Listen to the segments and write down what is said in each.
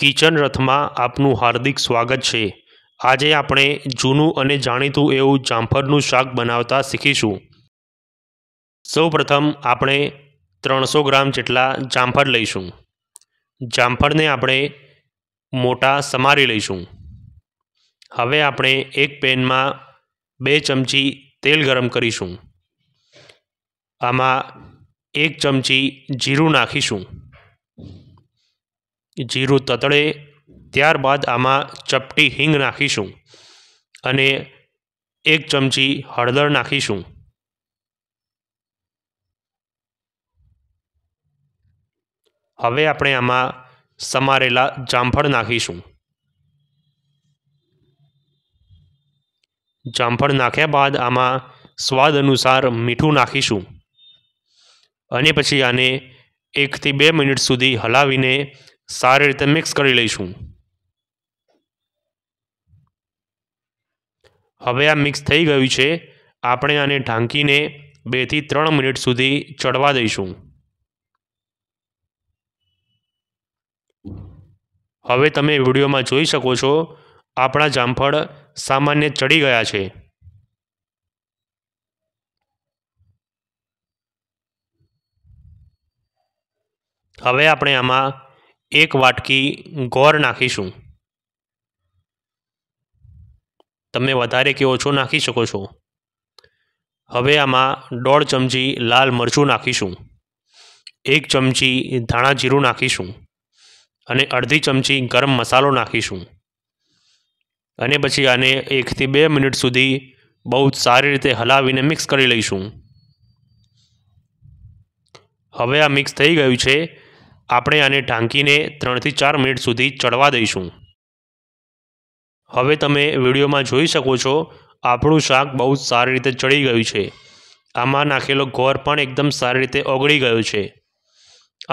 kitchen રથમાં આપનું હાર્દિક સ્વાગત છે આજે આપણે જૂનું અને જાણીતું એવું જામફળનું શાક બનાવતા શીખીશું સૌપ્રથમ આપણે ત્રણસો ગ્રામ જેટલા જામફળ લઈશું જામફળને આપણે મોટા સમારી લઈશું હવે આપણે એક પેનમાં બે ચમચી તેલ ગરમ કરીશું આમાં એક ચમચી જીરું નાખીશું જીરું તતળે ત્યારબાદ આમાં ચપટી હિંગ નાખીશું અને એક ચમચી હળદર નાખીશું હવે આપણે આમાં સમારેલા જામફળ નાખીશું જામફળ નાખ્યા બાદ આમાં સ્વાદ અનુસાર મીઠું નાખીશું અને પછી આને એકથી બે મિનિટ સુધી હલાવીને સારી રીતે મિક્સ કરી લઈશું હવે આ મિક્સ થઈ ગયું છે આપણે આને ઢાંકીને બેથી ત્રણ મિનિટ સુધી ચડવા દઈશું હવે તમે વિડીયોમાં જોઈ શકો છો આપણા જામફળ સામાન્ય ચડી ગયા છે હવે આપણે આમાં એક વાટકી ગોળ નાખીશું તમે વધારે કે ઓછો નાખી શકો છો હવે આમાં દોઢ ચમચી લાલ મરચું નાખીશું એક ચમચી ધાણા જીરું નાખીશું અને અડધી ચમચી ગરમ મસાલો નાખીશું અને પછી આને એકથી બે મિનિટ સુધી બહુ સારી રીતે હલાવીને મિક્સ કરી લઈશું હવે આ મિક્સ થઈ ગયું છે આપણે આને ઢાંકીને ત્રણથી ચાર મિનિટ સુધી ચડવા દઈશું હવે તમે વિડીયોમાં જોઈ શકો છો આપણું શાક બહુ સારી રીતે ચડી ગયું છે આમાં નાખેલો ગોર પણ એકદમ સારી રીતે ઓગળી ગયો છે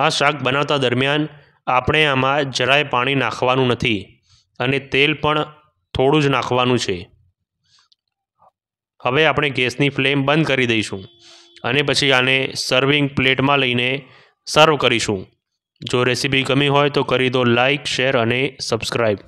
આ શાક બનાવતા દરમિયાન આપણે આમાં જરાય પાણી નાખવાનું નથી અને તેલ પણ થોડું જ નાખવાનું છે હવે આપણે ગેસની ફ્લેમ બંધ કરી દઈશું અને પછી આને સર્વિંગ પ્લેટમાં લઈને સર્વ કરીશું જો રેસીપી ગમી હોય તો કરી દો લાઇક શેર અને સબસ્ક્રાઈબ